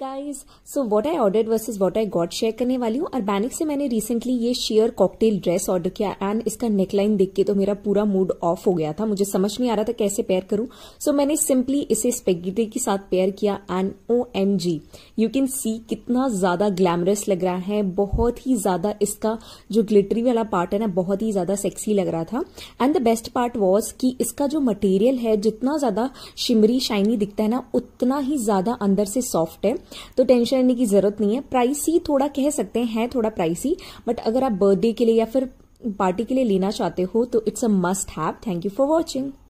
guys so what I order versus what I got share करने वाली हूँ Urbanic से मैंने रिसेंटली ये शेयर कॉकटेल ड्रेस ऑर्डर किया एंड इसका नेकलाइन देख के तो मेरा पूरा मूड ऑफ हो गया था मुझे समझ नहीं आ रहा था कैसे पेयर करूं सो so, मैंने सिंपली इसे स्पेगिटी के साथ पेयर किया and O M G you can see कितना ज्यादा ग्लैमरस लग रहा है बहुत ही ज्यादा इसका जो ग्लिटरी वाला पार्ट है ना बहुत ही ज्यादा सेक्सी लग रहा था and the best part was कि इसका जो मटेरियल है जितना ज्यादा शिमरी शाइनी दिखता है ना उतना ही ज्यादा अंदर से सॉफ्ट है तो टेंशन लेने की जरूरत नहीं है प्राइसी थोड़ा कह सकते हैं थोड़ा प्राइसी बट अगर आप बर्थडे के लिए या फिर पार्टी के लिए लेना चाहते हो तो it's a must have thank you for watching